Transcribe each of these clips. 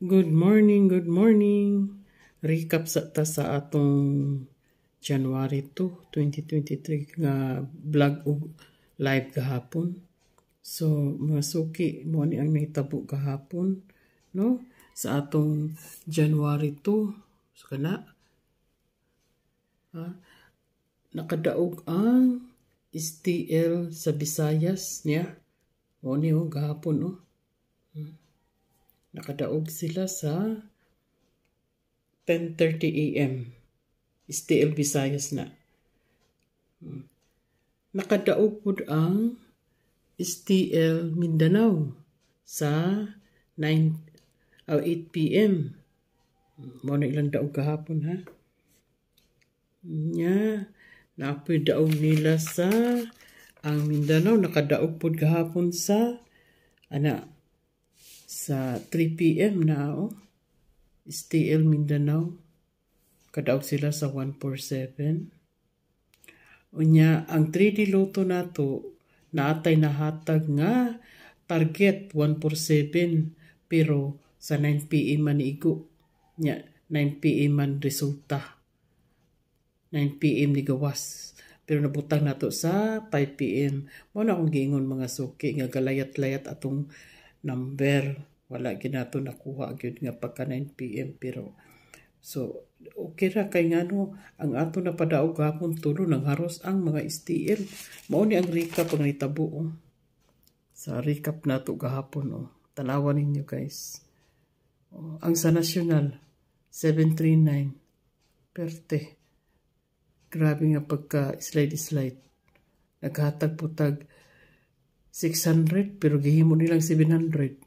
Good morning, good morning. Recap sa ta sa atong January 2, 2023 nga vlog o live gahapon. So, masuki mo ni ang nahitabo kahapon, no? Sa atong January 2, so kana ha? nakadaog ang STL sa Bisayas niya. Mo ni oh, kahapon, no? Oh. Hmm. Nakadaog sila sa 10.30 a.m. STL Visayas na. Hmm. Nakadaog po ang STL Mindanao sa 9 oh, 8 p.m. Mo na ilang daog kahapon ha. Nya, naapoy daog nila sa ang Mindanao nakadaog po kahapon sa ana sa 3 p.m. now, STL Mindanao, kadaog sila sa 147. Unya, ang 3D Lotto nato, naatay nahatag nga target 147, pero sa 9 p.m. man igo. Nya, 9 p.m. man resulta. 9 p.m. ni gawas. Pero nabutang nato sa 5 p.m. Muna akong giingon mga suki nga galayat-layat atong number wala ginato nakuha gyud nga pagka 9 pm pero so okay ra kay ngano ang ato na padaog gahapon tulo nang haros ang mga STL mao ni ang recap ang nitabo oh. sa recap nato gahapon oh tanawan ninyo guys oh, ang sa national 739 perte grabe nga pagka slide slide naghatag putag 600 pero gihimo nilang 700.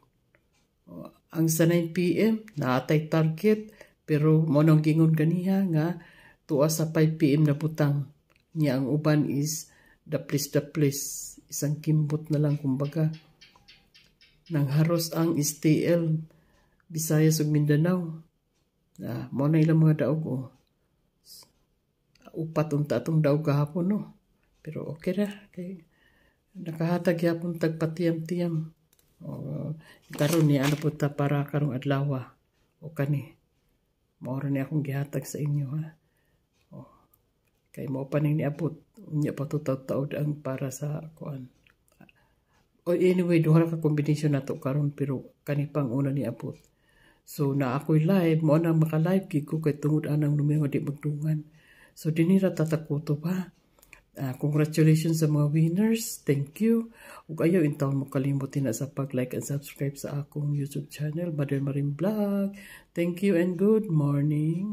ang sa 9 PM naatay target pero mo nang gingon kaniya nga tuwa sa 5 PM na putang Niya ang uban is the place the place isang kimbot na lang kumbaga. Nang haros ang STL Bisaya ug Mindanao. Ah, mo na ilang mga daog oh. Upat unta atong daog kahapon no. Pero okay ra kay nakahatag yapon tagpatiyam-tiyam o karon ni ano po ta para karong adlaw o kani maoro ni akong gihatag sa inyo ha o kay mo pa ni abot unya pa tutaw ang para sa kuan o anyway duha ka kombinasyon nato karon pero kani pang una ni abot so na ako'y live mo na maka live gig ko kay tungod anang numingo di magdungan so dinira tatakuto pa Uh, congratulations sa mga winners. Thank you. Huwag ayaw intaon mo kalimutin na sa pag-like and subscribe sa akong YouTube channel, Mother Marim Vlog. Thank you and good morning.